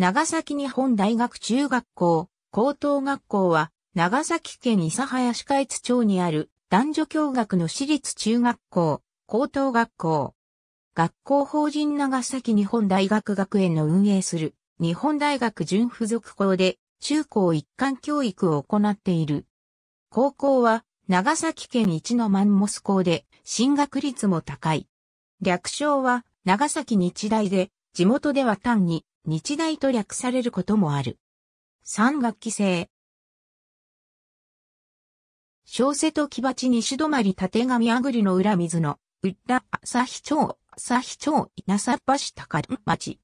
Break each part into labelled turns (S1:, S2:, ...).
S1: 長崎日本大学中学校、高等学校は、長崎県諫早市海津町にある男女共学の私立中学校、高等学校。学校法人長崎日本大学学園の運営する日本大学準附属校で中高一貫教育を行っている。高校は長崎県一のマンモス校で進学率も高い。略称は長崎日大で地元では単に日大と略されることもある。三学期制。小瀬戸木鉢西止まり縦紙あぐりの裏水の、浦朝日町、朝日町、稲佐橋高町、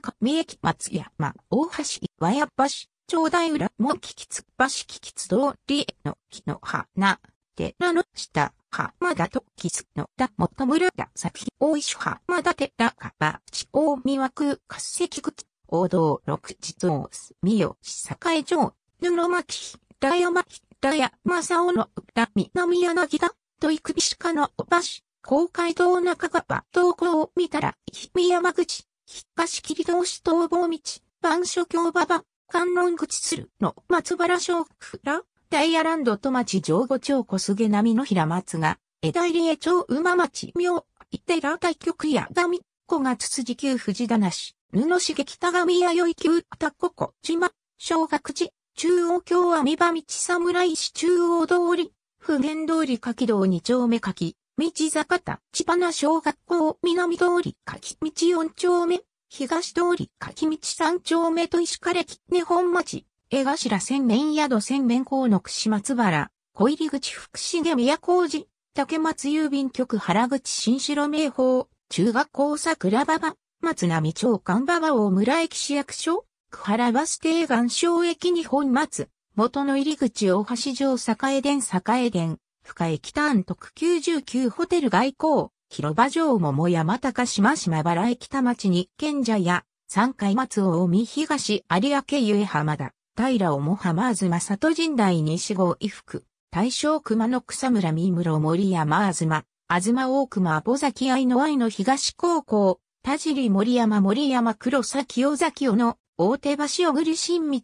S1: か、三駅松山、大橋岩屋橋、町大浦もき木し橋きつ通りの木の花、寺の下。ハマダとキスのだもとむるだ作品大石ハマダてだかばちおみわくかせきくき王道六地蔵すみよしさかえ城布巻だよまひだやまさおのうらみのみやなぎだといくびしかのおばし公会堂中川東稿を見たらひみ山口ひっかしきり通し逃亡道番所京馬場観音口鶴るの松原小倉タイヤランドと町上後町小菅波の平松が、枝入江町馬町妙、伊手ら対局や上、みっこがつつじ旧藤棚市、布茂北上弥生旧田ここ島、小学寺、中央京網場道侍市中央通り、普賢通り柿道二丁目柿、道坂田、千葉な小学校南通り柿道四丁目、東通り柿道三丁目と石枯木根本町、江頭千面宿千面港の串松原、小入口福重宮工事、竹松郵便局原口新城名宝、中学校桜馬場、松並町神馬場大村駅市役所、久原バス停岩礁駅に本松、元の入り口大橋城栄殿栄殿、深駅ターン特急9ホテル外交、広場城桃山高島島原駅田町に賢者や、三階松尾近江東有明ゆえ浜田。平尾もハマーズ正人神代西郷衣服、大正熊野草村三室森山あずま、あずま大熊アポ崎愛の愛の東高校、田尻森山森山黒崎清崎尾の大手橋小栗新道、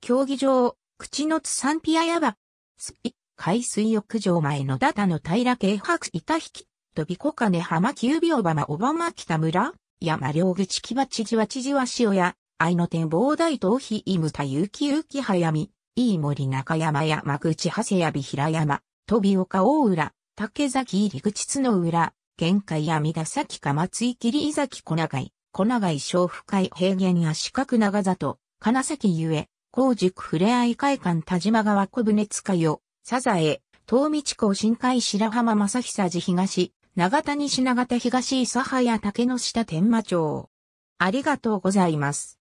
S1: 競技場、口の津三ピアヤバ、スピ、海水浴場前のダタの平京白板引き、飛び金かね浜急尾オバマオバマ北村、山両口木場知事は知事は塩屋、愛の展望大東非イムタ有機有機早見、飯森中山山口長谷谷平山、飛岡大浦、竹崎入口津の浦、玄海阿弥陀崎か松井切井崎小長井、小長井小深い平原や四角長里、金崎ゆえ、高塾ふれあい会館田島川小舟塚よ、サザエ、東道港深海白浜正久寺東、長谷西長田東諫早竹の下天馬町。ありがとうございます。